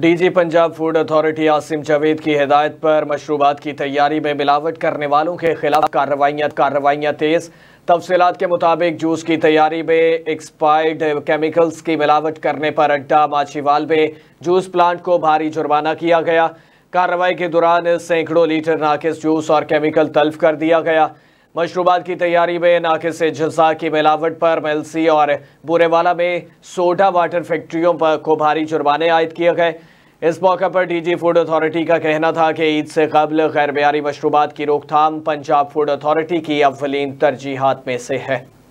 DG Punjab food authority Asim Javed की हिदायत पर मशरूबात की तैयारी में मिलावट करने वालों के खिलाफ कार्रवाइयाँ कार्रवाइयाँ तेज़ तफसीत के मुताबिक जूस की तैयारी में एक्सपायर्ड केमिकल्स की मिलावट करने पर अड्डा माछीवाल में जूस प्लांट को भारी जुर्माना किया गया कार्रवाई के दौरान सैकड़ों लीटर नाकिस जूस और केमिकल तल्फ कर दिया गया मशरूबात की तैयारी में नाके से जजा की मिलावट पर मेलसी और बुरेवाला में सोडा वाटर फैक्ट्रियों पर को भारी जुर्माने आयद किए गए इस मौके पर डीजी फूड अथॉरिटी का कहना था कि ईद से कबल गैर मशरूबात की रोकथाम पंजाब फूड अथॉरिटी की अवलिन तरजीहत में से है